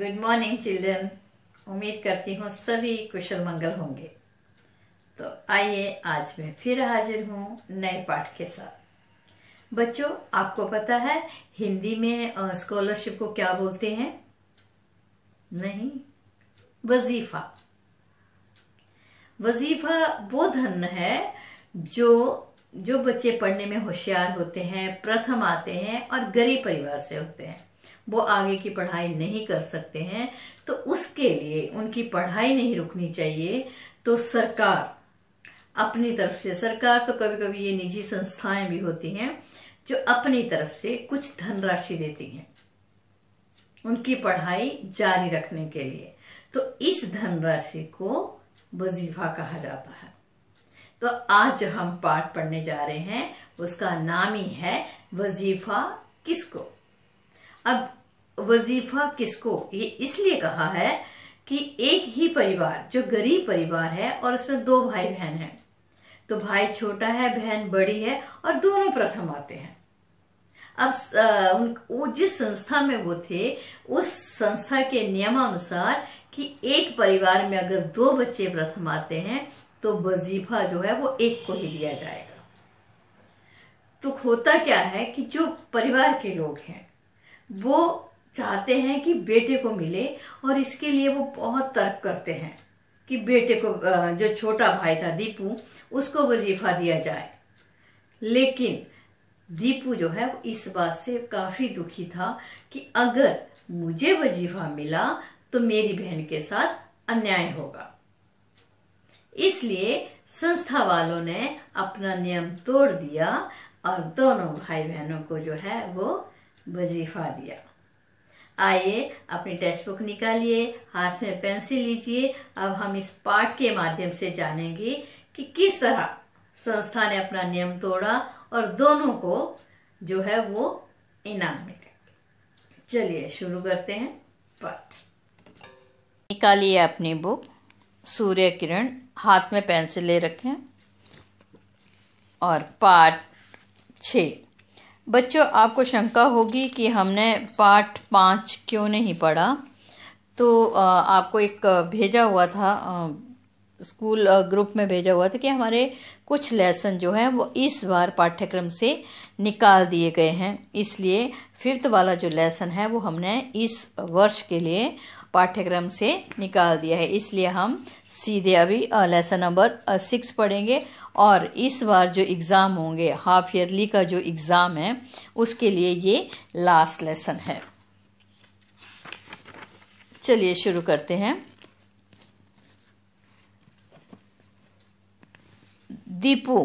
good morning children उम्मीद करती हूँ सभी कुशल मंगल होंगे तो आइए आज मैं फिर हाजिर हूँ नए पाठ के साथ बच्चों आपको पता है हिंदी में स्कॉलरशिप को क्या बोलते हैं नहीं वजीफा वजीफा वो धन है जो जो बच्चे पढ़ने में होशियार होते हैं प्रथम आते हैं और गरीब परिवार से होते हैं वो आगे की पढ़ाई नहीं कर सकते हैं तो उसके लिए उनकी पढ़ाई नहीं रुकनी चाहिए तो सरकार अपनी तरफ से सरकार तो कभी कभी ये निजी संस्थाएं भी होती हैं जो अपनी तरफ से कुछ धनराशि देती हैं उनकी पढ़ाई जारी रखने के लिए तो इस धनराशि को वजीफा कहा जाता है तो आज जो हम पाठ पढ़ने जा रहे हैं उसका नाम ही है वजीफा किसको अब वजीफा किसको ये इसलिए कहा है कि एक ही परिवार जो गरीब परिवार है और उसमें दो भाई बहन हैं तो भाई छोटा है बहन बड़ी है और दोनों प्रथम आते हैं अब वो जिस संस्था में वो थे उस संस्था के नियमानुसार कि एक परिवार में अगर दो बच्चे प्रथम आते हैं तो वजीफा जो है वो एक को ही दिया जाएगा तो होता क्या है कि जो परिवार के लोग हैं वो चाहते हैं कि बेटे को मिले और इसके लिए वो बहुत तर्क करते हैं कि बेटे को जो छोटा भाई था दीपू उसको वजीफा दिया जाए लेकिन दीपू जो है इस बात से काफी दुखी था कि अगर मुझे वजीफा मिला तो मेरी बहन के साथ अन्याय होगा इसलिए संस्था वालों ने अपना नियम तोड़ दिया और दोनों भाई बहनों को जो है वो वजीफा दिया आइए अपनी टेक्स्ट बुक निकालिए हाथ में पेंसिल लीजिए अब हम इस पाठ के माध्यम से जानेंगे कि किस तरह संस्था ने अपना नियम तोड़ा और दोनों को जो है वो इनाम मिला चलिए शुरू करते हैं पाठ निकालिए अपनी बुक सूर्य किरण हाथ में पेंसिल ले रखें और पाठ छः बच्चों आपको शंका होगी कि हमने पार्ट पाँच क्यों नहीं पढ़ा तो आपको एक भेजा हुआ था स्कूल ग्रुप में भेजा हुआ था कि हमारे कुछ लेसन जो हैं वो इस बार पाठ्यक्रम से निकाल दिए गए हैं इसलिए फिफ्थ वाला जो लेसन है वो हमने इस वर्ष के लिए पाठ्यक्रम से निकाल दिया है इसलिए हम सीधे अभी लेसन नंबर सिक्स पढ़ेंगे और इस बार जो एग्ज़ाम होंगे हाफ ईयरली का जो एग्ज़ाम है उसके लिए ये लास्ट लेसन है चलिए शुरू करते हैं दीपू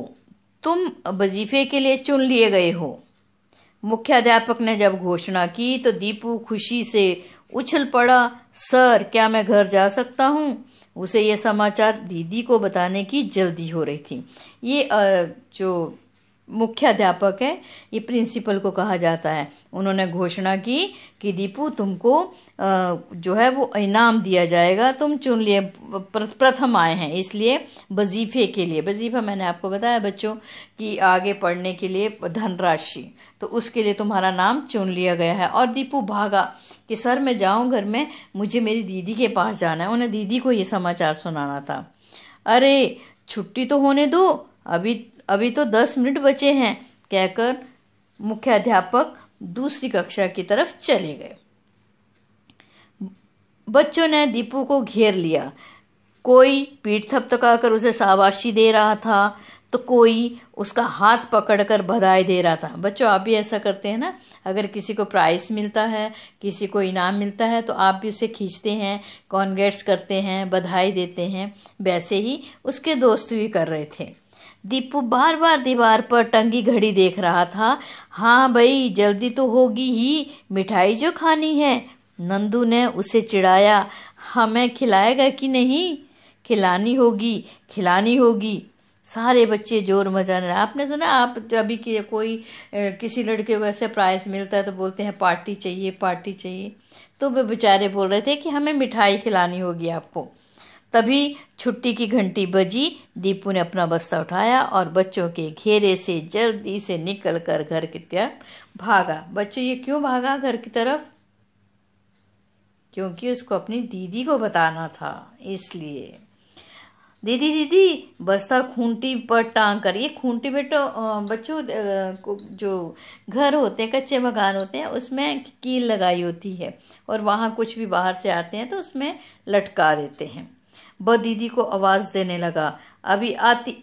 तुम वजीफे के लिए चुन लिए गए हो मुख्याध्यापक ने जब घोषणा की तो दीपू खुशी से उछल पड़ा सर क्या मैं घर जा सकता हूँ उसे ये समाचार दीदी को बताने की जल्दी हो रही थी ये जो मुख्याध्यापक है ये प्रिंसिपल को कहा जाता है उन्होंने घोषणा की कि दीपू तुमको जो है वो इनाम दिया जाएगा तुम चुन लिए प्रथम आए हैं इसलिए वजीफे के लिए वजीफा मैंने आपको बताया बच्चों कि आगे पढ़ने के लिए धनराशि तो उसके लिए तुम्हारा नाम चुन लिया गया है और दीपू भागा कि सर मैं जाऊँ घर में मुझे मेरी दीदी के पास जाना है उन्हें दीदी को ये समाचार सुनाना था अरे छुट्टी तो होने दो अभी अभी तो दस मिनट बचे हैं कहकर मुख्याध्यापक दूसरी कक्षा की तरफ चले गए बच्चों ने दीपू को घेर लिया कोई पीठ थपथपाकर उसे शाबाशी दे रहा था तो कोई उसका हाथ पकड़कर बधाई दे रहा था बच्चों आप भी ऐसा करते हैं ना अगर किसी को प्राइस मिलता है किसी को इनाम मिलता है तो आप भी उसे खींचते हैं कॉन्ग्रेट्स करते हैं बधाई देते हैं वैसे ही उसके दोस्त भी कर रहे थे दीपू बार बार दीवार पर टंगी घड़ी देख रहा था हाँ भाई जल्दी तो होगी ही मिठाई जो खानी है नंदू ने उसे चिढ़ाया हमें हाँ, खिलाएगा कि नहीं खिलानी होगी खिलानी होगी सारे बच्चे जोर मजा रहे आपने सुना आप अभी कि कोई किसी लड़के को ऐसे प्राइस मिलता है तो बोलते हैं पार्टी चाहिए पार्टी चाहिए तो वे बेचारे बोल रहे थे कि हमें मिठाई खिलानी होगी आपको तभी छुट्टी की घंटी बजी दीपू ने अपना बस्ता उठाया और बच्चों के घेरे से जल्दी से निकल कर घर की तरफ भागा बच्चों ये क्यों भागा घर की तरफ क्योंकि उसको अपनी दीदी को बताना था इसलिए दीदी दीदी बस्ता खूंटी पर टांग कर ये खूंटी में तो बच्चों जो घर होते हैं कच्चे मकान होते हैं उसमें कील लगाई होती है और वहाँ कुछ भी बाहर से आते हैं तो उसमें लटका देते हैं वह दीदी को आवाज देने लगा अभी आती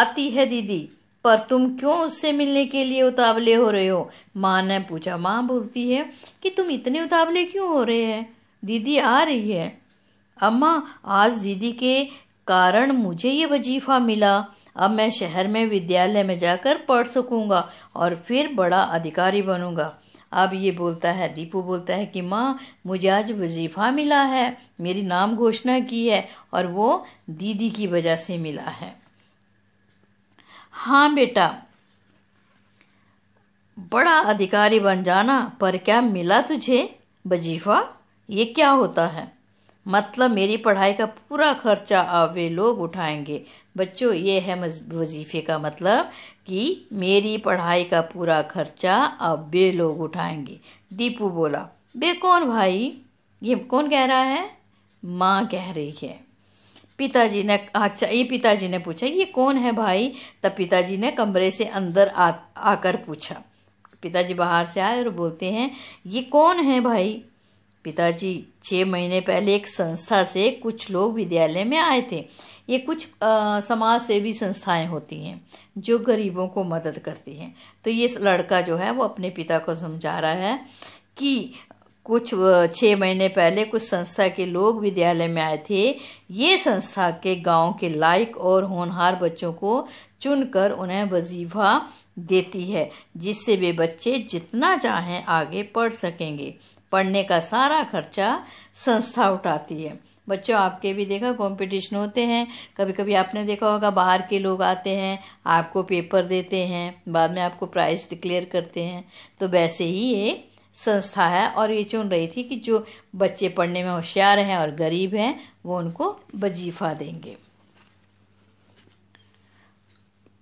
आती है दीदी पर तुम क्यों उससे मिलने के लिए उतावले हो रहे हो माँ ने पूछा माँ बोलती है कि तुम इतने उतावले क्यों हो रहे हैं दीदी आ रही है अम्मा आज दीदी के कारण मुझे ये वजीफा मिला अब मैं शहर में विद्यालय में जाकर पढ़ सकूंगा और फिर बड़ा अधिकारी बनूंगा अब ये बोलता है दीपू बोलता है कि माँ मुझे आज वजीफ़ा मिला है मेरी नाम घोषणा की है और वो दीदी की वजह से मिला है हाँ बेटा बड़ा अधिकारी बन जाना पर क्या मिला तुझे वजीफ़ा ये क्या होता है मतलब मेरी पढ़ाई का पूरा खर्चा अब वे लोग उठाएंगे बच्चों ये है वजीफे का मतलब कि मेरी पढ़ाई का पूरा खर्चा अब बे लोग उठाएंगे दीपू बोला बे कौन भाई ये कौन कह रहा है माँ कह रही है पिताजी ने अच्छा ये पिताजी ने पूछा ये कौन है भाई तब पिताजी ने कमरे से अंदर आ आकर पूछा पिताजी बाहर से आए और बोलते हैं ये कौन है भाई पिताजी छः महीने पहले एक संस्था से कुछ लोग विद्यालय में आए थे ये कुछ समाज सेवी संस्थाएं होती हैं जो गरीबों को मदद करती हैं तो ये लड़का जो है वो अपने पिता को समझा रहा है कि कुछ छः महीने पहले कुछ संस्था के लोग विद्यालय में आए थे ये संस्था के गांव के लायक और होनहार बच्चों को चुनकर उन्हें वजीफा देती है जिससे वे बच्चे जितना चाहें आगे पढ़ सकेंगे पढ़ने का सारा खर्चा संस्था उठाती है बच्चों आपके भी देखा कंपटीशन होते हैं कभी कभी आपने देखा होगा बाहर के लोग आते हैं आपको पेपर देते हैं बाद में आपको प्राइज़ डिक्लेयर करते हैं तो वैसे ही ये संस्था है और ये चुन रही थी कि जो बच्चे पढ़ने में होशियार हैं और गरीब हैं वो उनको वजीफ़ा देंगे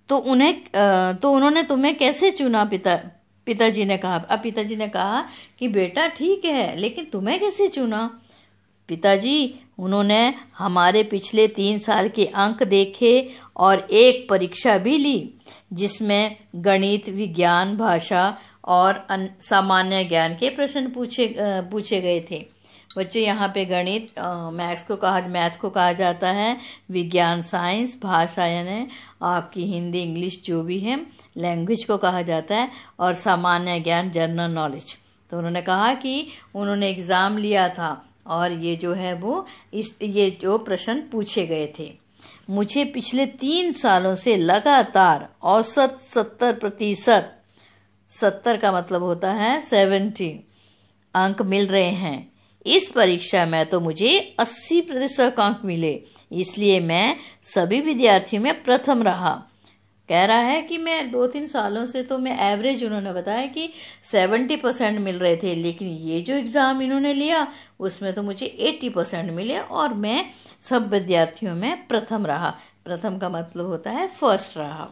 तो उन्हें तो उन्होंने तुम्हें कैसे चुना पिता पिताजी ने कहा अब पिताजी ने कहा कि बेटा ठीक है लेकिन तुम्हें कैसे चुना पिताजी उन्होंने हमारे पिछले तीन साल के अंक देखे और एक परीक्षा भी ली जिसमें गणित विज्ञान भाषा और सामान्य ज्ञान के प्रश्न पूछे पूछे गए थे बच्चों यहाँ पे गणित मैथ्स को कहा मैथ को कहा जाता है विज्ञान साइंस भाषा यानी आपकी हिंदी इंग्लिश जो भी है लैंग्वेज को कहा जाता है और सामान्य ज्ञान जनरल नॉलेज तो उन्होंने कहा कि उन्होंने एग्ज़ाम लिया था और ये जो है वो इस ये जो प्रश्न पूछे गए थे मुझे पिछले तीन सालों से लगातार औसत सत्तर प्रतिशत सत्तर का मतलब होता है सेवेंटी अंक मिल रहे हैं इस परीक्षा में तो मुझे अस्सी प्रतिशत अंक मिले इसलिए मैं सभी विद्यार्थियों में प्रथम रहा कह रहा है कि मैं दो तीन सालों से तो मैं एवरेज उन्होंने बताया कि सेवेंटी परसेंट मिल रहे थे लेकिन ये जो एग्ज़ाम इन्होंने लिया उसमें तो मुझे एट्टी परसेंट मिले और मैं सब विद्यार्थियों में प्रथम रहा प्रथम का मतलब होता है फर्स्ट रहा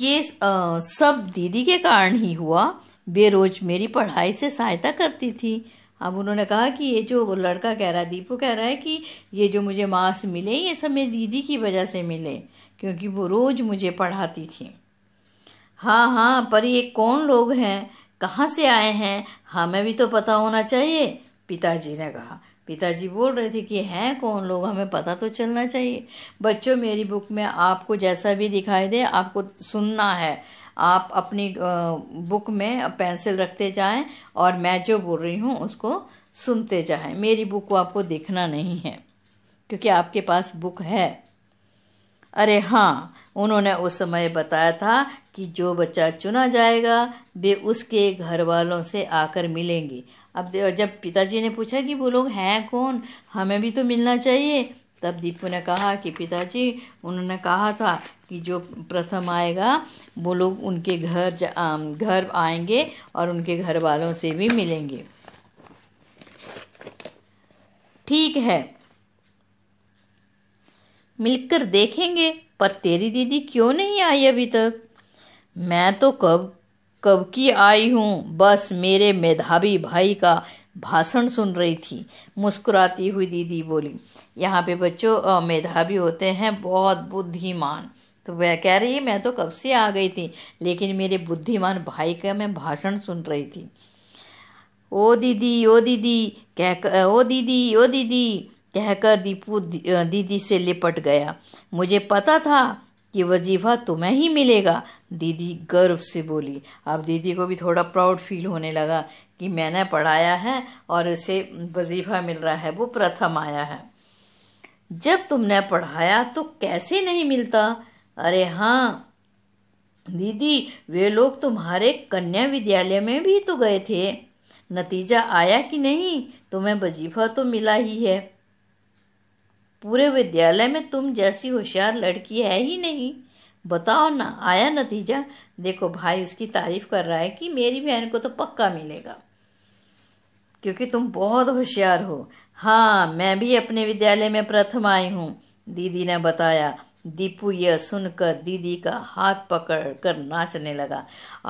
ये आ, सब दीदी के कारण ही हुआ बेरोज मेरी पढ़ाई से सहायता करती थी अब उन्होंने कहा कि ये जो लड़का कह रहा है दीपू कह रहा है कि ये जो मुझे मार्क्स मिले ये सब मेरी दीदी की वजह से मिले क्योंकि वो रोज़ मुझे पढ़ाती थी हाँ हाँ पर ये कौन लोग हैं कहाँ से आए हैं हाँ, हमें भी तो पता होना चाहिए पिताजी ने कहा पिताजी बोल रहे थे कि हैं कौन लोग हमें पता तो चलना चाहिए बच्चों मेरी बुक में आपको जैसा भी दिखाई दे आपको सुनना है आप अपनी बुक में पेंसिल रखते जाएं और मैं जो बोल रही हूँ उसको सुनते जाएं मेरी बुक को आपको देखना नहीं है क्योंकि आपके पास बुक है अरे हाँ उन्होंने उस समय बताया था कि जो बच्चा चुना जाएगा वे उसके घर वालों से आकर मिलेंगे अब जब पिताजी ने पूछा कि वो लोग हैं कौन हमें भी तो मिलना चाहिए तब दीपू ने कहा कि पिताजी उन्होंने कहा था कि जो प्रथम आएगा वो लोग उनके घर घर आएंगे और उनके घर वालों से भी मिलेंगे ठीक है मिलकर देखेंगे पर तेरी दीदी क्यों नहीं आई अभी तक मैं तो कब कब की आई हूं बस मेरे मेधावी भाई का भाषण सुन रही थी मुस्कुराती हुई दीदी बोली यहाँ पे बच्चों मेधावी होते हैं बहुत बुद्धिमान तो वह कह रही मैं तो कब से आ गई थी लेकिन मेरे बुद्धिमान भाई का मैं भाषण सुन रही थी ओ दीदी ओ दीदी कहकर ओ दीदी ओ दीदी कहकर दीपू दीदी से लिपट गया मुझे पता था कि वजीफा तुम्हें ही मिलेगा दीदी गर्व से बोली अब दीदी को भी थोड़ा प्राउड फील होने लगा कि मैंने पढ़ाया है और उसे वजीफा मिल रहा है वो प्रथम आया है जब तुमने पढ़ाया तो कैसे नहीं मिलता अरे हाँ दीदी वे लोग तुम्हारे कन्या विद्यालय में भी तो गए थे नतीजा आया कि नहीं तुम्हें वजीफा तो मिला ही है पूरे विद्यालय में तुम जैसी होशियार लड़की है ही नहीं बताओ ना आया नतीजा देखो भाई उसकी तारीफ कर रहा है कि मेरी बहन को तो पक्का मिलेगा क्योंकि तुम बहुत होशियार हो हाँ मैं भी अपने विद्यालय में प्रथम आई हूँ दीदी ने बताया दीपू यह सुनकर दीदी का हाथ पकड़ कर नाचने लगा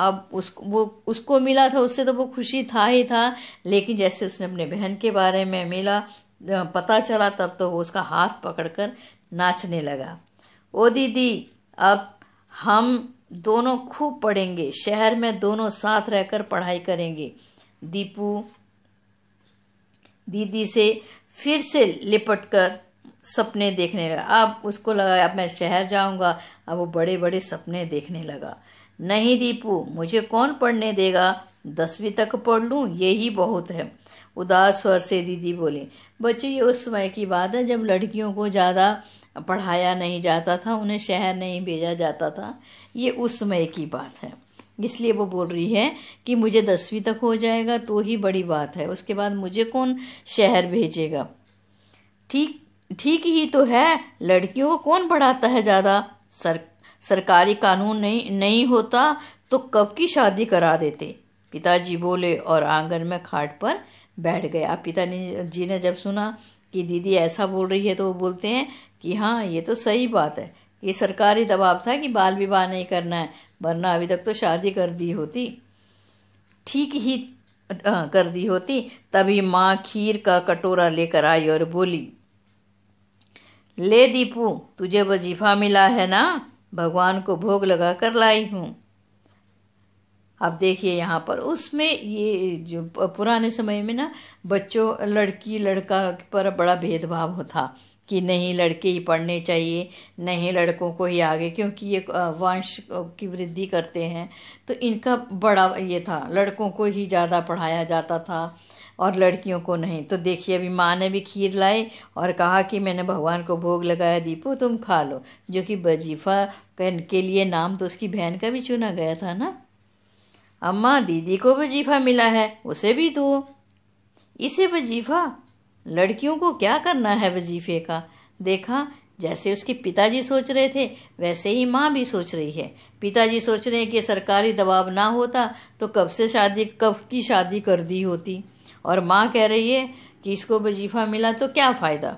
अब उस वो उसको मिला था उससे तो वो खुशी था ही था लेकिन जैसे उसने अपने बहन के बारे में मिला पता चला तब तो वो उसका हाथ पकड़ कर नाचने लगा ओ दीदी अब हम दोनों खूब पढ़ेंगे शहर में दोनों साथ रहकर पढ़ाई करेंगे दीपू दीदी से फिर से लिपट कर सपने देखने लगा अब उसको लगा अब मैं शहर जाऊंगा अब वो बड़े बड़े सपने देखने लगा नहीं दीपू मुझे कौन पढ़ने देगा दसवीं तक पढ़ लूँ यही बहुत है उदास स्वर से दीदी बोली बच्चे ये उस समय की बात है जब लड़कियों को ज़्यादा पढ़ाया नहीं जाता था उन्हें शहर नहीं भेजा जाता था ये उस समय की बात है इसलिए वो बोल रही है कि मुझे दसवीं तक हो जाएगा तो ही बड़ी बात है उसके बाद मुझे कौन शहर भेजेगा ठीक ठीक ही तो है लड़कियों को कौन पढ़ाता है ज़्यादा सर सरकारी कानून नहीं नहीं होता तो कब की शादी करा देते पिताजी बोले और आंगन में खाट पर बैठ गए अब पिता जी ने जब सुना कि दीदी ऐसा बोल रही है तो वो बोलते हैं कि हाँ ये तो सही बात है ये सरकारी दबाव था कि बाल विवाह नहीं करना है वरना अभी तक तो शादी कर दी होती ठीक ही हाँ, कर दी होती तभी माँ खीर का कटोरा लेकर आई और बोली ले दीपू तुझे वजीफा मिला है ना भगवान को भोग लगा कर लाई हूँ अब देखिए यहाँ पर उसमें ये जो पुराने समय में ना बच्चों लड़की लड़का पर बड़ा भेदभाव होता कि नहीं लड़के ही पढ़ने चाहिए नहीं लड़कों को ही आगे क्योंकि ये वंश की वृद्धि करते हैं तो इनका बड़ा ये था लड़कों को ही ज़्यादा पढ़ाया जाता था और लड़कियों को नहीं तो देखिए अभी माँ ने भी खीर लाई और कहा कि मैंने भगवान को भोग लगाया दीपू तुम खा लो जो कि वजीफा के लिए नाम तो उसकी बहन का भी चुना गया था ना अम्मा दीदी को वजीफा मिला है उसे भी दो इसे वजीफा लड़कियों को क्या करना है वजीफे का देखा जैसे उसके पिताजी सोच रहे थे वैसे ही माँ भी सोच रही है पिताजी सोच रहे हैं कि सरकारी दबाव ना होता तो कब से शादी कब की शादी कर दी होती और माँ कह रही है कि इसको वजीफा मिला तो क्या फ़ायदा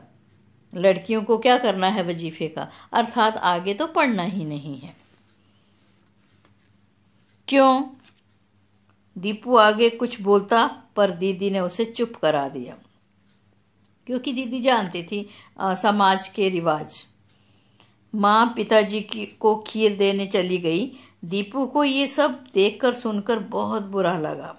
लड़कियों को क्या करना है वजीफे का अर्थात आगे तो पढ़ना ही नहीं है क्यों दीपू आगे कुछ बोलता पर दीदी ने उसे चुप करा दिया क्योंकि दीदी जानती थी आ, समाज के रिवाज माँ पिताजी की को खीर देने चली गई दीपू को ये सब देखकर सुनकर बहुत बुरा लगा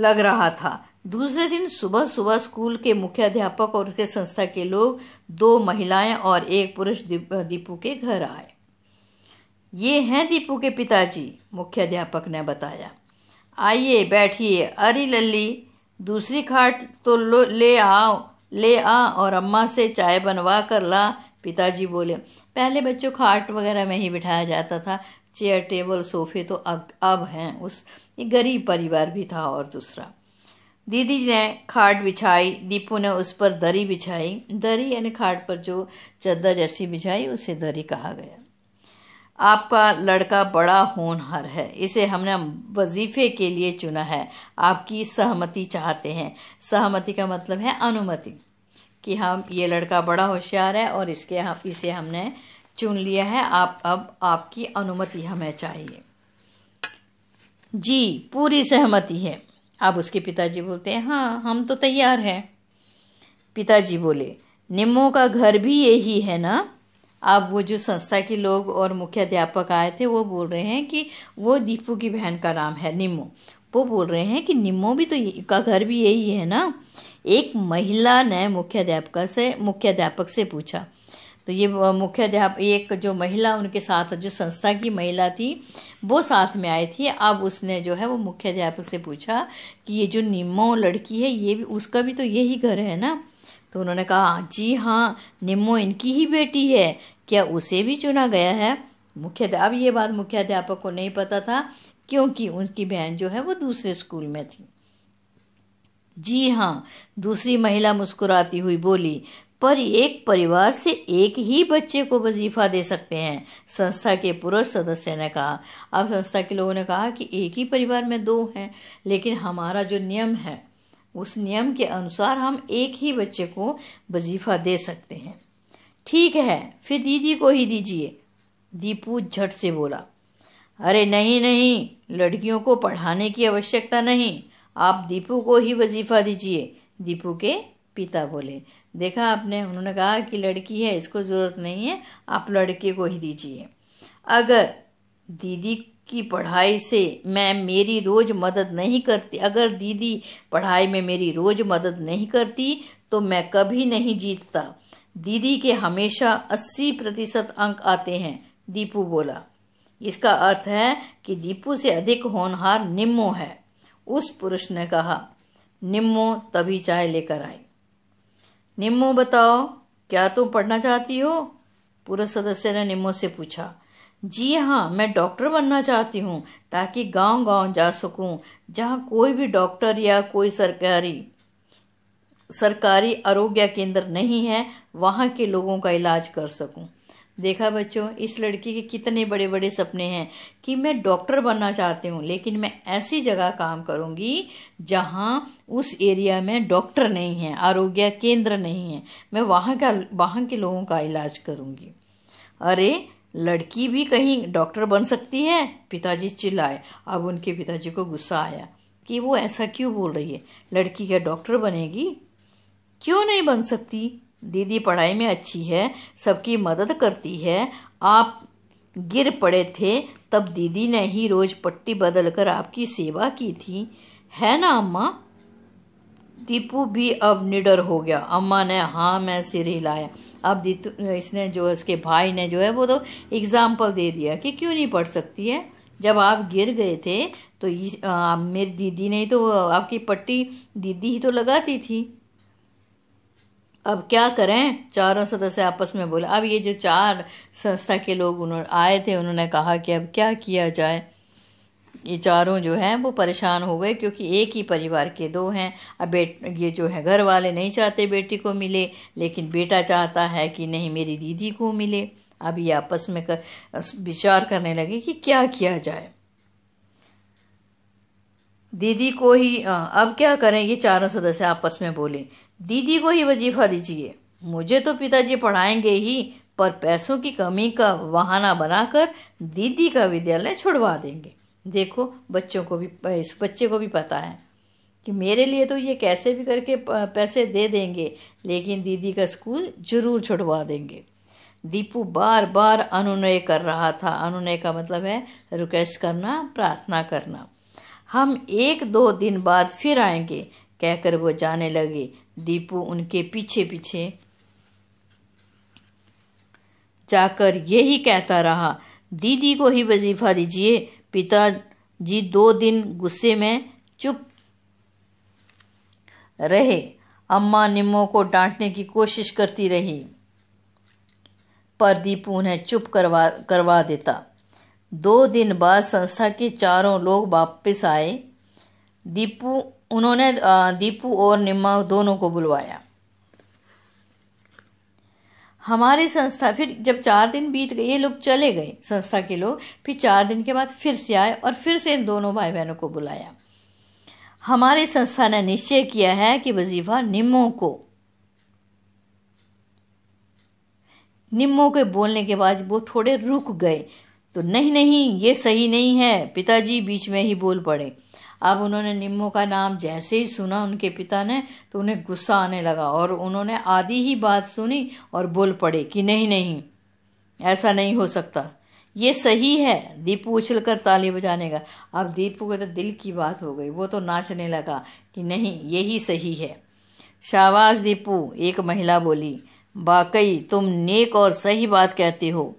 लग रहा था दूसरे दिन सुबह सुबह स्कूल के मुख्य अध्यापक और उसके संस्था के लोग दो महिलाएं और एक पुरुष दीपू के घर आए ये हैं दीपू के पिताजी मुख्य अध्यापक ने बताया आइए बैठिए अरे लल्ली दूसरी खाट तो ले आओ ले आ और अम्मा से चाय बनवा कर ला पिताजी बोले पहले बच्चों खाट वगैरह में ही बिठाया जाता था चेयर टेबल सोफे तो अब अब हैं उस एक गरीब परिवार भी था और दूसरा दीदी ने खाट बिछाई दीपू ने उस पर दरी बिछाई दरी यानी खाट पर जो चद्दर जैसी बिछाई उसे दरी कहा गया आपका लड़का बड़ा होनहार है इसे हमने वजीफे के लिए चुना है आपकी सहमति चाहते हैं सहमति का मतलब है अनुमति कि हम ये लड़का बड़ा होशियार है और इसके हम इसे हमने चुन लिया है आप अब आपकी अनुमति हमें चाहिए जी पूरी सहमति है अब उसके पिताजी बोलते हैं हाँ हम तो तैयार हैं पिताजी बोले निम्मो का घर भी यही है ना अब वो जो संस्था के लोग और मुख्याध्यापक आए थे वो बोल रहे हैं कि वो दीपू की बहन का नाम है निम्मो वो बोल रहे हैं कि निम्मो भी तो का घर भी यही है ना एक महिला ने अध्यापक से मुख्याध्यापक से पूछा तो ये मुख्य अध्यापक एक जो महिला उनके साथ जो संस्था की महिला थी वो साथ में आई थी अब उसने जो है वो मुख्य अध्यापक से पूछा कि ये जो निम्मो लड़की है ये भी उसका भी तो यही घर है ना तो उन्होंने कहा जी हाँ निम्मो इनकी ही बेटी है क्या उसे भी चुना गया है मुख्य अब ये बात मुख्य अध्यापक को नहीं पता था क्योंकि उनकी बहन जो है वो दूसरे स्कूल में थी जी हाँ दूसरी महिला मुस्कुराती हुई बोली पर एक परिवार से एक ही बच्चे को वजीफा दे सकते हैं संस्था के पुरुष सदस्य ने कहा अब संस्था के लोगों ने कहा कि एक ही परिवार में दो हैं लेकिन हमारा जो नियम है उस नियम के अनुसार हम एक ही बच्चे को वजीफा दे सकते हैं ठीक है फिर दीदी को ही दीजिए दीपू झट से बोला अरे नहीं नहीं लड़कियों को पढ़ाने की आवश्यकता नहीं आप दीपू को ही वजीफा दीजिए दीपू के पिता बोले देखा आपने उन्होंने कहा कि लड़की है इसको ज़रूरत नहीं है आप लड़के को ही दीजिए अगर दीदी की पढ़ाई से मैं मेरी रोज़ मदद नहीं करती अगर दीदी पढ़ाई में मेरी रोज़ मदद नहीं करती तो मैं कभी नहीं जीतता दीदी के हमेशा अस्सी प्रतिशत अंक आते हैं दीपू बोला इसका अर्थ है कि दीपू से अधिक होनहार निम्मो है उस पुरुष ने कहा निम्मो तभी चाय लेकर आई निम्मो बताओ क्या तुम पढ़ना चाहती हो पूरा सदस्य ने निम्मो से पूछा जी हाँ मैं डॉक्टर बनना चाहती हूँ ताकि गांव गांव जा सकूँ जहाँ कोई भी डॉक्टर या कोई सरकारी सरकारी आरोग्य केंद्र नहीं है वहाँ के लोगों का इलाज कर सकूँ देखा बच्चों इस लड़की के कितने बड़े बड़े सपने हैं कि मैं डॉक्टर बनना चाहती हूँ लेकिन मैं ऐसी जगह काम करूँगी जहाँ उस एरिया में डॉक्टर नहीं है आरोग्य केंद्र नहीं है मैं वहाँ का वहाँ के लोगों का इलाज करूँगी अरे लड़की भी कहीं डॉक्टर बन सकती है पिताजी चिल्लाए अब उनके पिताजी को गुस्सा आया कि वो ऐसा क्यों बोल रही है लड़की क्या डॉक्टर बनेगी क्यों नहीं बन सकती दीदी पढ़ाई में अच्छी है सबकी मदद करती है आप गिर पड़े थे तब दीदी ने ही रोज पट्टी बदल कर आपकी सेवा की थी है ना अम्मा दीपू भी अब निडर हो गया अम्मा ने हाँ मैं सिर हिलाया अब दी इसने जो उसके भाई ने जो है वो तो एग्ज़ाम्पल दे दिया कि क्यों नहीं पढ़ सकती है जब आप गिर गए थे तो मेरी दीदी ने तो आपकी पट्टी दीदी ही तो लगाती थी अब क्या करें चारों सदस्य आपस में बोले अब ये जो चार संस्था के लोग उन्होंने आए थे उन्होंने कहा कि अब क्या किया जाए ये चारों जो हैं वो परेशान हो गए क्योंकि एक ही परिवार के दो हैं अब बेट ये जो है घर वाले नहीं चाहते बेटी को मिले लेकिन बेटा चाहता है कि नहीं मेरी दीदी को मिले अब ये आपस में कर, विचार करने लगे कि क्या किया जाए दीदी को ही अब क्या करें ये चारों सदस्य आपस में बोले दीदी को ही वजीफा दीजिए मुझे तो पिताजी पढ़ाएंगे ही पर पैसों की कमी का बहाना बनाकर दीदी का विद्यालय छुड़वा देंगे देखो बच्चों को भी इस बच्चे को भी पता है कि मेरे लिए तो ये कैसे भी करके पैसे दे देंगे लेकिन दीदी का स्कूल जरूर छुड़वा देंगे दीपू बार बार अनुनय कर रहा था अनुनय का मतलब है रिक्वेस्ट करना प्रार्थना करना हम एक दो दिन बाद फिर आएंगे कहकर वो जाने लगे दीपू उनके पीछे पीछे जाकर यही कहता रहा दीदी को ही वजीफा दीजिए पिता जी दो दिन गुस्से में चुप रहे अम्मा निम्मो को डांटने की कोशिश करती रही पर दीपू उन्हें चुप करवा करवा देता दो दिन बाद संस्था के चारों लोग वापस आए दीपू उन्होंने दीपू और निम्मा दोनों को बुलवाया हमारी संस्था फिर जब चार दिन बीत गए ये लोग चले गए संस्था के लोग फिर चार दिन के बाद फिर से आए और फिर से इन दोनों भाई बहनों को बुलाया हमारी संस्था ने निश्चय किया है कि वजीफा निम्मो को निम्मो के बोलने के बाद वो थोड़े रुक गए तो नहीं नहीं ये सही नहीं है पिताजी बीच में ही बोल पड़े अब उन्होंने निम्मो का नाम जैसे ही सुना उनके पिता ने तो उन्हें गुस्सा आने लगा और उन्होंने आधी ही बात सुनी और बोल पड़े कि नहीं नहीं ऐसा नहीं हो सकता ये सही है दीपू उछल कर ताली बजाने का अब दीपू के तो दिल की बात हो गई वो तो नाचने लगा कि नहीं यही सही है शाबाश दीपू एक महिला बोली वाकई तुम नेक और सही बात कहती हो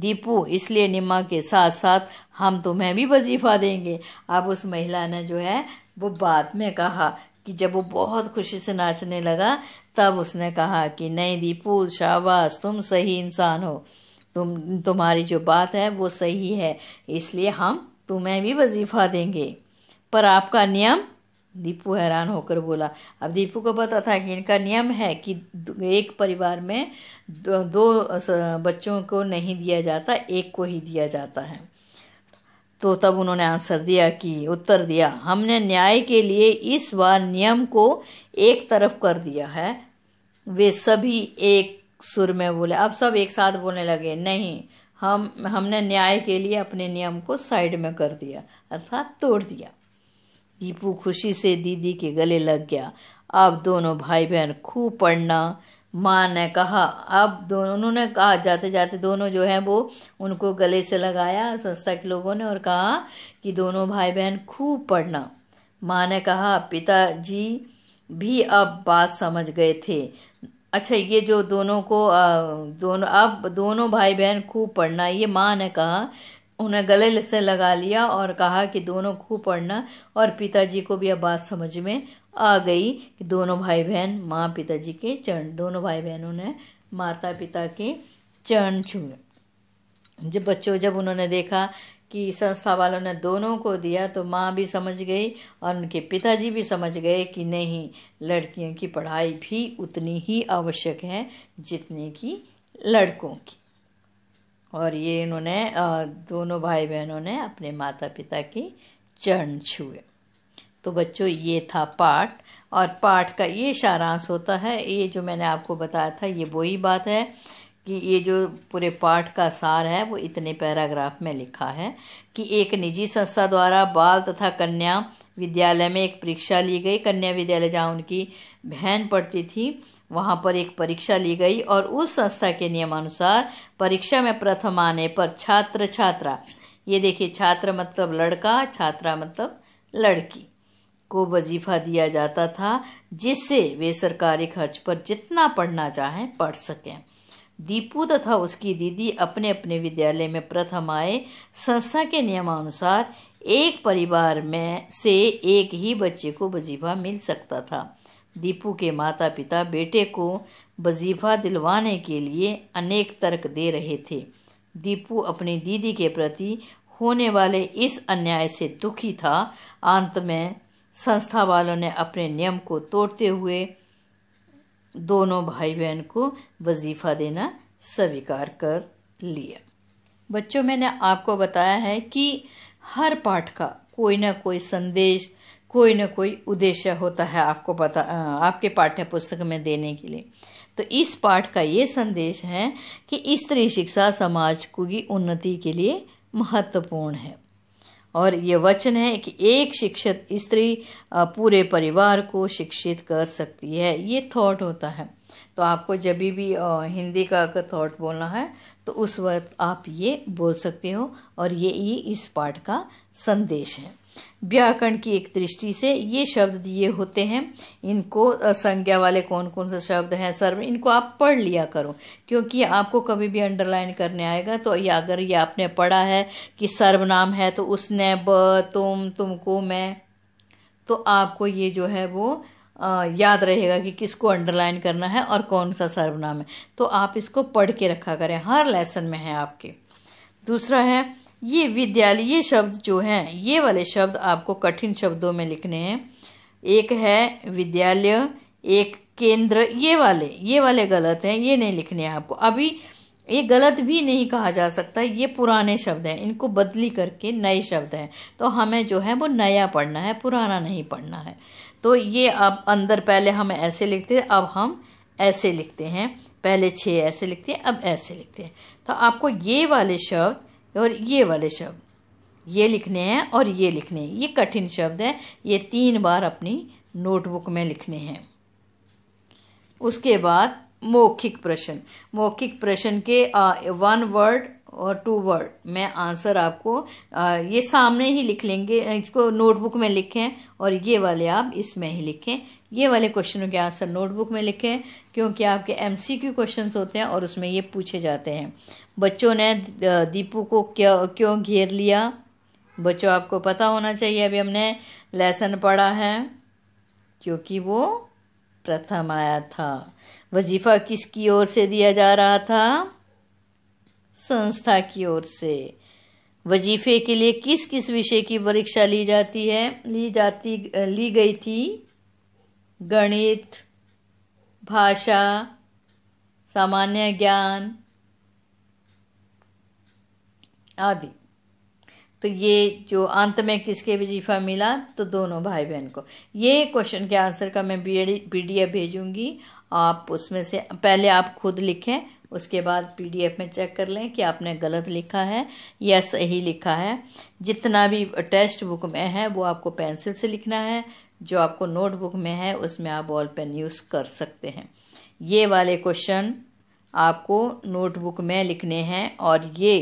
दीपू इसलिए निम्मा के साथ साथ हम तुम्हें भी वजीफा देंगे अब उस महिला ने जो है वो बाद में कहा कि जब वो बहुत खुशी से नाचने लगा तब उसने कहा कि नहीं दीपू शाबाश तुम सही इंसान हो तुम तुम्हारी जो बात है वो सही है इसलिए हम तुम्हें भी वजीफा देंगे पर आपका नियम दीपू हैरान होकर बोला अब दीपू को पता था कि इनका नियम है कि एक परिवार में दो, दो बच्चों को नहीं दिया जाता एक को ही दिया जाता है तो तब उन्होंने आंसर दिया कि उत्तर दिया हमने न्याय के लिए इस बार नियम को एक तरफ कर दिया है वे सभी एक सुर में बोले अब सब एक साथ बोलने लगे नहीं हम हमने न्याय के लिए अपने नियम को साइड में कर दिया अर्थात तोड़ दिया दीपू खुशी से दीदी के गले लग गया अब दोनों भाई बहन खूब पढ़ना माँ ने कहा अब दोनों उन्होंने कहा जाते जाते दोनों जो हैं वो उनको गले से लगाया संस्था के लोगों ने और कहा कि दोनों भाई बहन खूब पढ़ना माँ ने कहा पिताजी भी अब बात समझ गए थे अच्छा ये जो दोनों को दोनों अब दोनों भाई बहन खूब पढ़ना ये माँ ने कहा उन्हें गले से लगा लिया और कहा कि दोनों खूब पढ़ना और पिताजी को भी अब बात समझ में आ गई कि दोनों भाई बहन माँ पिताजी के चरण दोनों भाई बहनों ने माता पिता के चरण छुए जब बच्चों जब उन्होंने देखा कि संस्था वालों ने दोनों को दिया तो माँ भी समझ गई और उनके पिताजी भी समझ गए कि नहीं लड़कियों की पढ़ाई भी उतनी ही आवश्यक है जितनी कि लड़कों की और ये इन्होंने दोनों भाई बहनों ने अपने माता पिता की चरण छुए तो बच्चों ये था पाठ और पाठ का ये सारांश होता है ये जो मैंने आपको बताया था ये वही बात है कि ये जो पूरे पाठ का सार है वो इतने पैराग्राफ में लिखा है कि एक निजी संस्था द्वारा बाल तथा कन्या विद्यालय में एक परीक्षा ली गई कन्या विद्यालय जहाँ उनकी बहन पढ़ती थी वहाँ पर एक परीक्षा ली गई और उस संस्था के नियमानुसार परीक्षा में प्रथम आने पर छात्र छात्रा ये देखिए छात्र मतलब लड़का छात्रा मतलब लड़की को वजीफा दिया जाता था जिससे वे सरकारी खर्च पर जितना पढ़ना चाहें पढ़ सकें दीपू तथा उसकी दीदी अपने अपने विद्यालय में प्रथम आए संस्था के नियमानुसार एक परिवार में से एक ही बच्चे को वजीफा मिल सकता था दीपू के माता पिता बेटे को वजीफा दिलवाने के लिए अनेक तर्क दे रहे थे दीपू अपनी दीदी के प्रति होने वाले इस अन्याय से दुखी था अंत में संस्था वालों ने अपने नियम को तोड़ते हुए दोनों भाई बहन को वजीफा देना स्वीकार कर लिया बच्चों मैंने आपको बताया है कि हर पाठ का कोई ना कोई संदेश कोई ना कोई उद्देश्य होता है आपको पता आपके पाठ्य पुस्तक में देने के लिए तो इस पाठ का ये संदेश है कि स्त्री शिक्षा समाज की उन्नति के लिए महत्वपूर्ण है और ये वचन है कि एक शिक्षित स्त्री पूरे परिवार को शिक्षित कर सकती है ये थॉट होता है तो आपको जब भी हिंदी का अगर थॉट बोलना है तो उस वक्त आप ये बोल सकते हो और ये ये इस पाठ का संदेश है व्याकरण की एक दृष्टि से ये शब्द दिए होते हैं इनको संज्ञा वाले कौन कौन से शब्द हैं सर्व इनको आप पढ़ लिया करो क्योंकि आपको कभी भी अंडरलाइन करने आएगा तो या अगर ये आपने पढ़ा है कि सर्वनाम है तो उसने ब तुम तुमको मैं तो आपको ये जो है वो आ, याद रहेगा कि किसको अंडरलाइन करना है और कौन सा सर्वनाम है तो आप इसको पढ़ के रखा करें हर लेसन में है आपके दूसरा है ये विद्यालय ये शब्द जो हैं ये वाले शब्द आपको कठिन शब्दों में लिखने हैं एक है विद्यालय एक केंद्र ये वाले ये वाले गलत हैं ये नहीं लिखने हैं आपको अभी ये गलत भी नहीं कहा जा सकता ये पुराने शब्द हैं इनको बदली करके नए शब्द हैं तो हमें जो है वो नया पढ़ना है पुराना नहीं पढ़ना है तो ये अब अंदर पहले हम ऐसे लिखते थे अब हम ऐसे लिखते हैं पहले छः ऐसे लिखते हैं अब ऐसे लिखते हैं तो आपको ये वाले शब्द और ये वाले शब्द ये लिखने हैं और ये लिखने हैं ये कठिन शब्द है ये तीन बार अपनी नोटबुक में लिखने हैं उसके बाद मौखिक प्रश्न मौखिक प्रश्न के वन वर्ड और टू वर्ड में आंसर आपको ये सामने ही लिख लेंगे इसको नोटबुक में लिखें और ये वाले आप इसमें ही लिखें ये वाले क्वेश्चनों के आंसर नोटबुक में लिखें क्योंकि आपके एम सी क्यू क्वेश्चन होते हैं और उसमें ये पूछे जाते हैं बच्चों ने दीपू को क्यों क्यों घेर लिया बच्चों आपको पता होना चाहिए अभी हमने लेसन पढ़ा है क्योंकि वो प्रथम आया था वजीफा किसकी ओर से दिया जा रहा था संस्था की ओर से वजीफे के लिए किस किस विषय की परीक्षा ली जाती है ली जाती ली गई थी गणित भाषा सामान्य ज्ञान आदि तो ये जो अंत में किसके वजीफा मिला तो दोनों भाई बहन को ये क्वेश्चन के आंसर का मैं पी डी एफ भेजूंगी आप उसमें से पहले आप खुद लिखें उसके बाद पीडीएफ में चेक कर लें कि आपने गलत लिखा है या सही लिखा है जितना भी टेक्स्ट बुक में है वो आपको पेंसिल से लिखना है जो आपको नोटबुक में है उसमें आप बॉल पेन यूज़ कर सकते हैं ये वाले क्वेश्चन आपको नोटबुक में लिखने हैं और ये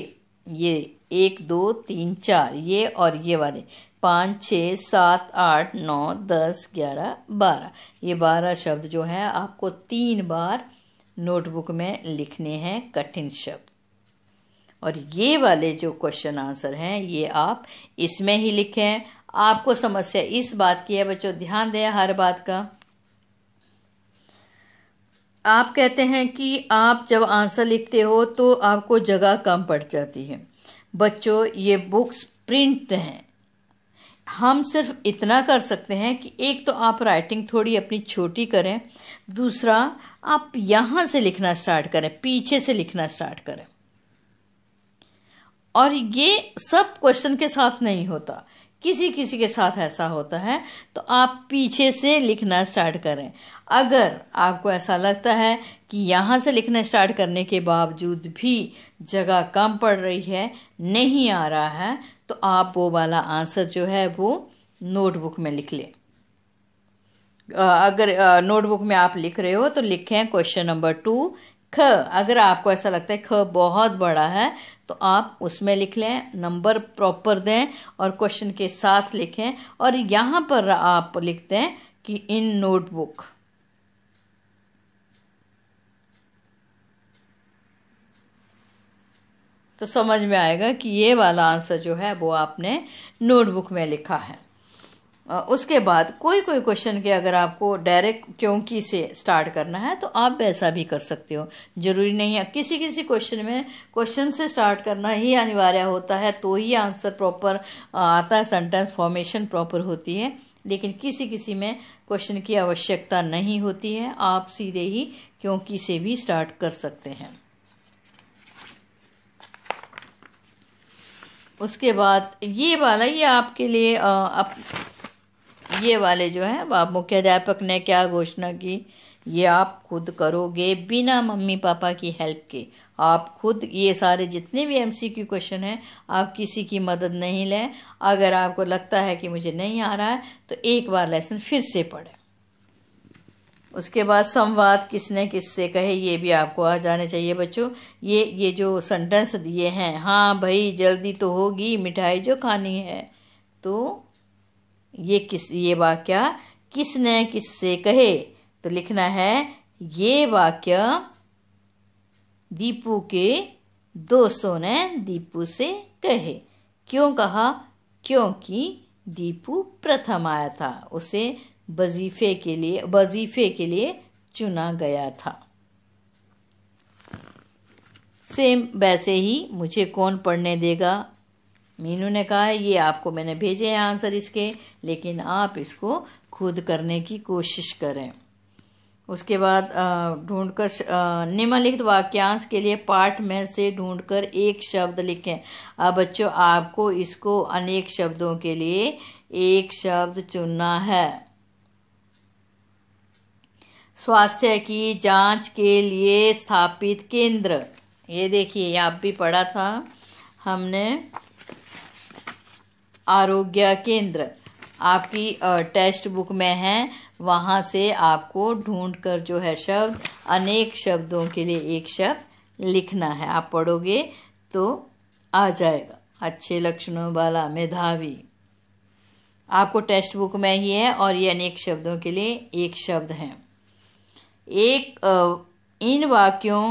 ये एक दो तीन चार ये और ये वाले पाँच छ सात आठ नौ दस ग्यारह बारह ये बारह शब्द जो है आपको तीन बार नोटबुक में लिखने हैं कठिन शब्द और ये वाले जो क्वेश्चन आंसर हैं ये आप इसमें ही लिखें आपको समस्या इस बात की है बच्चों ध्यान दें हर बात का आप कहते हैं कि आप जब आंसर लिखते हो तो आपको जगह कम पड़ जाती है बच्चों ये बुक्स प्रिंट हैं हम सिर्फ इतना कर सकते हैं कि एक तो आप राइटिंग थोड़ी अपनी छोटी करें दूसरा आप यहां से लिखना स्टार्ट करें पीछे से लिखना स्टार्ट करें और ये सब क्वेश्चन के साथ नहीं होता किसी किसी के साथ ऐसा होता है तो आप पीछे से लिखना स्टार्ट करें अगर आपको ऐसा लगता है कि यहाँ से लिखना स्टार्ट करने के बावजूद भी जगह कम पड़ रही है नहीं आ रहा है तो आप वो वाला आंसर जो है वो नोटबुक में लिख लें अगर नोटबुक में आप लिख रहे हो तो लिखें क्वेश्चन नंबर टू ख अगर आपको ऐसा लगता है ख बहुत बड़ा है तो आप उसमें लिख लें नंबर प्रॉपर दें और क्वेश्चन के साथ लिखें और यहाँ पर आप लिखते हैं कि इन नोटबुक तो समझ में आएगा कि ये वाला आंसर जो है वो आपने नोटबुक में लिखा है उसके बाद कोई कोई क्वेश्चन के अगर आपको डायरेक्ट क्योंकि से स्टार्ट करना है तो आप वैसा भी कर सकते हो जरूरी नहीं है किसी किसी क्वेश्चन में क्वेश्चन से स्टार्ट करना ही अनिवार्य होता है तो ही आंसर प्रॉपर आता है सेंटेंस फॉर्मेशन प्रॉपर होती है लेकिन किसी किसी में क्वेश्चन की आवश्यकता नहीं होती है आप सीधे ही क्योंकि से भी स्टार्ट कर सकते हैं उसके बाद ये वाला ये आपके लिए आप ये वाले जो हैं आप मुख्याध्यापक ने क्या घोषणा की ये आप खुद करोगे बिना मम्मी पापा की हेल्प के आप खुद ये सारे जितने भी एम सी क्वेश्चन हैं आप किसी की मदद नहीं लें अगर आपको लगता है कि मुझे नहीं आ रहा है तो एक बार लेसन फिर से पढ़ें उसके बाद संवाद किसने किससे कहे ये भी आपको आ जाने चाहिए बच्चों ये ये जो सेंटेंस दिए हैं हाँ भाई जल्दी तो होगी मिठाई जो खानी है तो ये किस ये वाक्य किसने किससे कहे तो लिखना है ये वाक्य दीपू के दोस्तों ने दीपू से कहे क्यों कहा क्योंकि दीपू प्रथम आया था उसे वजीफे के लिए वजीफे के लिए चुना गया था सेम वैसे ही मुझे कौन पढ़ने देगा मीनू ने कहा ये आपको मैंने भेजे हैं आंसर इसके लेकिन आप इसको खुद करने की कोशिश करें उसके बाद ढूंढकर निम्नलिखित वाक्यांश के लिए पाठ में से ढूंढकर एक शब्द लिखें अब बच्चों आपको इसको अनेक शब्दों के लिए एक शब्द चुनना है स्वास्थ्य की जांच के लिए स्थापित केंद्र ये देखिए आप भी पढ़ा था हमने आरोग्य केंद्र आपकी टेक्स्ट बुक में है वहां से आपको ढूंढ कर जो है शब्द अनेक शब्दों के लिए एक शब्द लिखना है आप पढ़ोगे तो आ जाएगा अच्छे लक्षणों वाला मेधावी आपको टेक्स्ट बुक में ही है और ये अनेक शब्दों के लिए एक शब्द है एक इन वाक्यों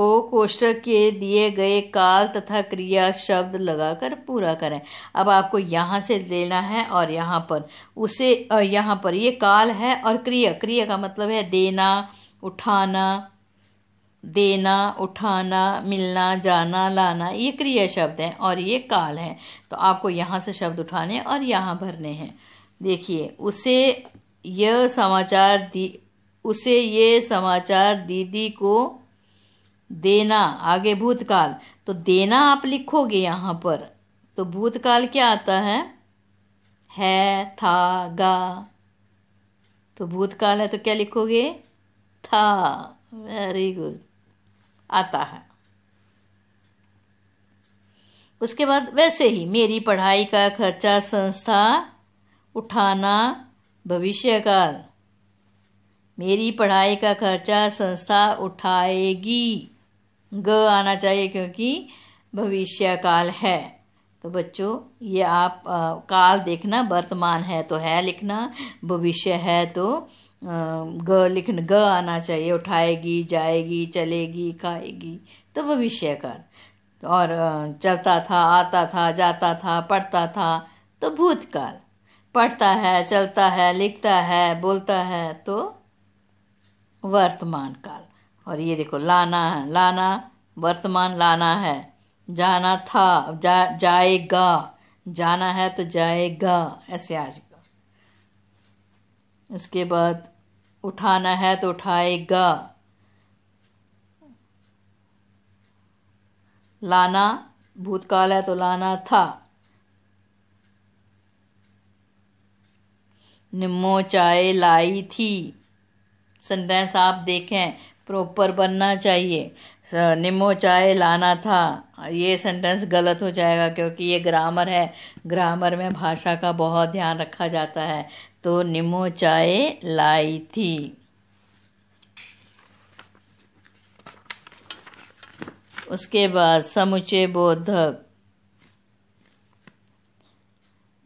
को कोष्टक के दिए गए काल तथा क्रिया शब्द लगाकर पूरा करें अब आपको यहाँ से लेना है और यहाँ पर उसे यहाँ पर ये काल है और क्रिया क्रिया का मतलब है देना उठाना देना उठाना मिलना जाना लाना ये क्रिया शब्द हैं और ये काल है तो आपको यहाँ से शब्द उठाने और यहाँ भरने हैं देखिए उसे यह समाचार दी उसे ये समाचार दीदी को देना आगे भूतकाल तो देना आप लिखोगे यहाँ पर तो भूतकाल क्या आता है है था गा तो भूतकाल है तो क्या लिखोगे था वेरी गुड आता है उसके बाद वैसे ही मेरी पढ़ाई का खर्चा संस्था उठाना भविष्यकाल मेरी पढ़ाई का खर्चा संस्था उठाएगी ग आना चाहिए क्योंकि भविष्य काल है तो बच्चों ये आप आ, काल देखना वर्तमान है तो है लिखना भविष्य है तो ग लिख ग आना चाहिए उठाएगी जाएगी चलेगी खाएगी तो भविष्य काल और चलता था आता था जाता था पढ़ता था तो भूतकाल पढ़ता है चलता है लिखता है बोलता है तो वर्तमान काल और ये देखो लाना है लाना वर्तमान लाना है जाना था जा जाएगा जाना है तो जाएगा ऐसे आ जाएगा उसके बाद उठाना है तो उठाएगा लाना भूतकाल है तो लाना था निम्मो चाय लाई थी सेंटेंस आप देखें प्रॉपर बनना चाहिए निमो चाय लाना था ये सेंटेंस गलत हो जाएगा क्योंकि ये ग्रामर है ग्रामर में भाषा का बहुत ध्यान रखा जाता है तो निमो चाय लाई थी उसके बाद समुचे बोधक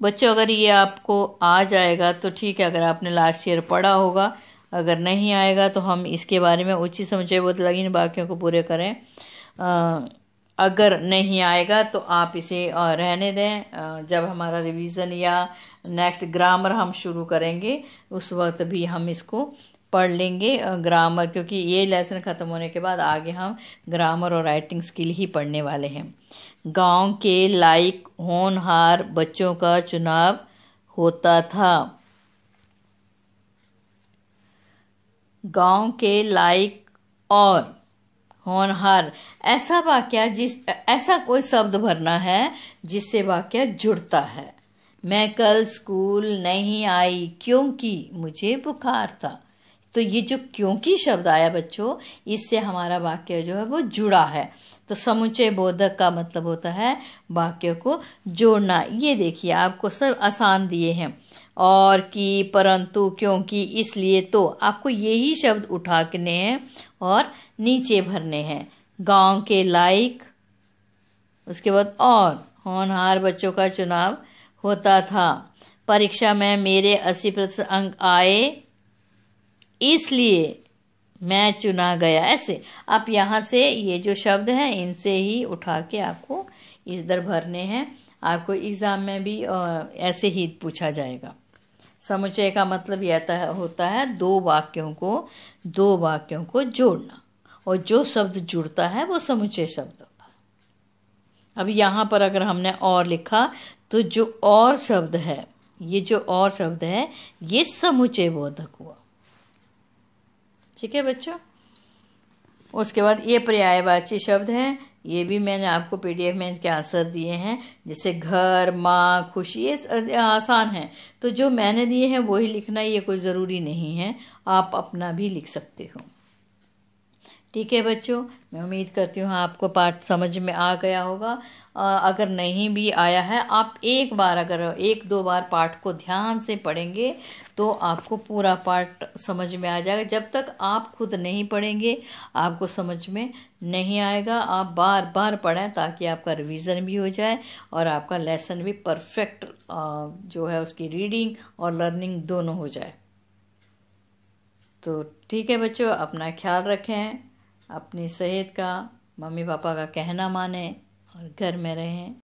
बच्चों अगर ये आपको आ जाएगा तो ठीक है अगर आपने लास्ट ईयर पढ़ा होगा अगर नहीं आएगा तो हम इसके बारे में उचित समुचय बोध लगीन वाक्यों को पूरे करें आ, अगर नहीं आएगा तो आप इसे रहने दें जब हमारा रिवीजन या नेक्स्ट ग्रामर हम शुरू करेंगे उस वक्त भी हम इसको पढ़ लेंगे ग्रामर क्योंकि ये लेसन ख़त्म होने के बाद आगे हम ग्रामर और राइटिंग स्किल ही पढ़ने वाले हैं गांव के लाइक होनहार बच्चों का चुनाव होता था गांव के लायक और होनहार ऐसा वाक्य जिस ऐसा कोई शब्द भरना है जिससे वाक्य जुड़ता है मैं कल स्कूल नहीं आई क्योंकि मुझे बुखार था तो ये जो क्योंकि शब्द आया बच्चों इससे हमारा वाक्य जो है वो जुड़ा है तो समुचे बोधक का मतलब होता है वाक्य को जोड़ना ये देखिए आपको सब आसान दिए हैं और कि परंतु क्योंकि इसलिए तो आपको यही शब्द उठाने हैं और नीचे भरने हैं गांव के लायक उसके बाद और होनहार बच्चों का चुनाव होता था परीक्षा में मेरे अस्सी प्रतिशत अंक आए इसलिए मैं चुना गया ऐसे आप यहाँ से ये जो शब्द हैं इनसे ही उठा के आपको इस दर भरने हैं आपको एग्ज़ाम में भी ऐसे ही पूछा जाएगा समुच्चय का मतलब यह होता है दो वाक्यों को दो वाक्यों को जोड़ना और जो शब्द जुड़ता है वो समुच्चय शब्द होता है अब यहाँ पर अगर हमने और लिखा तो जो और शब्द है ये जो और शब्द है ये समुचय बोधक हुआ ठीक है बच्चों उसके बाद ये पर्यायवाची शब्द है ये भी मैंने आपको पीडीएफ में इसके आंसर दिए हैं जैसे घर माँ खुशी ये आसान है तो जो मैंने दिए हैं वही लिखना ये कोई ज़रूरी नहीं है आप अपना भी लिख सकते हो ठीक है बच्चों मैं उम्मीद करती हूँ आपको पाठ समझ में आ गया होगा आ, अगर नहीं भी आया है आप एक बार अगर एक दो बार पाठ को ध्यान से पढ़ेंगे तो आपको पूरा पार्ट समझ में आ जाएगा जब तक आप खुद नहीं पढ़ेंगे आपको समझ में नहीं आएगा आप बार बार पढ़ें ताकि आपका रिवीजन भी हो जाए और आपका लेसन भी परफेक्ट जो है उसकी रीडिंग और लर्निंग दोनों हो जाए तो ठीक है बच्चों अपना ख्याल रखें अपनी सेहत का मम्मी पापा का कहना माने और घर में रहें